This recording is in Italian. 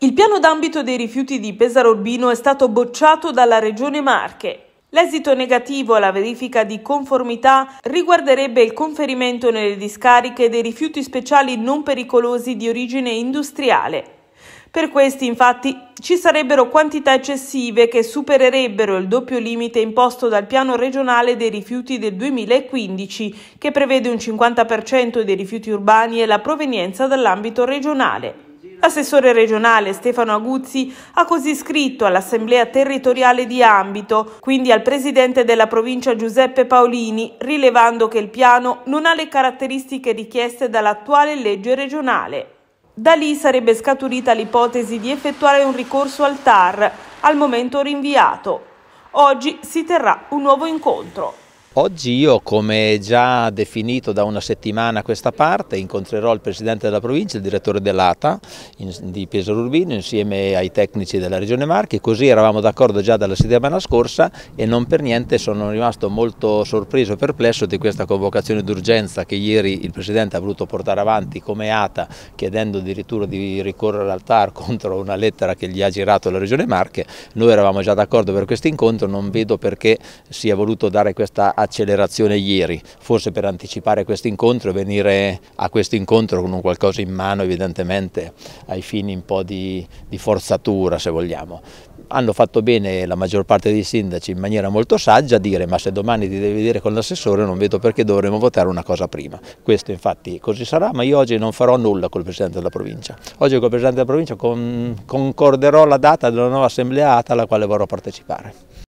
Il piano d'ambito dei rifiuti di Pesaro Urbino è stato bocciato dalla Regione Marche. L'esito negativo alla verifica di conformità riguarderebbe il conferimento nelle discariche dei rifiuti speciali non pericolosi di origine industriale. Per questi, infatti, ci sarebbero quantità eccessive che supererebbero il doppio limite imposto dal piano regionale dei rifiuti del 2015, che prevede un 50% dei rifiuti urbani e la provenienza dall'ambito regionale. L'assessore regionale Stefano Aguzzi ha così scritto all'Assemblea territoriale di ambito, quindi al presidente della provincia Giuseppe Paolini, rilevando che il piano non ha le caratteristiche richieste dall'attuale legge regionale. Da lì sarebbe scaturita l'ipotesi di effettuare un ricorso al TAR, al momento rinviato. Oggi si terrà un nuovo incontro. Oggi io, come già definito da una settimana a questa parte, incontrerò il Presidente della Provincia, il Direttore dell'ATA di Pesaro Urbino insieme ai tecnici della Regione Marche, così eravamo d'accordo già dalla settimana scorsa e non per niente sono rimasto molto sorpreso e perplesso di questa convocazione d'urgenza che ieri il Presidente ha voluto portare avanti come ATA chiedendo addirittura di ricorrere al TAR contro una lettera che gli ha girato la Regione Marche. Noi eravamo già d'accordo per questo incontro, non vedo perché sia voluto dare questa accelerazione ieri, forse per anticipare questo incontro e venire a questo incontro con un qualcosa in mano evidentemente ai fini un po' di, di forzatura se vogliamo. Hanno fatto bene la maggior parte dei sindaci in maniera molto saggia a dire ma se domani ti devi vedere con l'assessore non vedo perché dovremmo votare una cosa prima. Questo infatti così sarà ma io oggi non farò nulla col Presidente della Provincia. Oggi col Presidente della Provincia con, concorderò la data della nuova assemblea alla quale vorrò partecipare.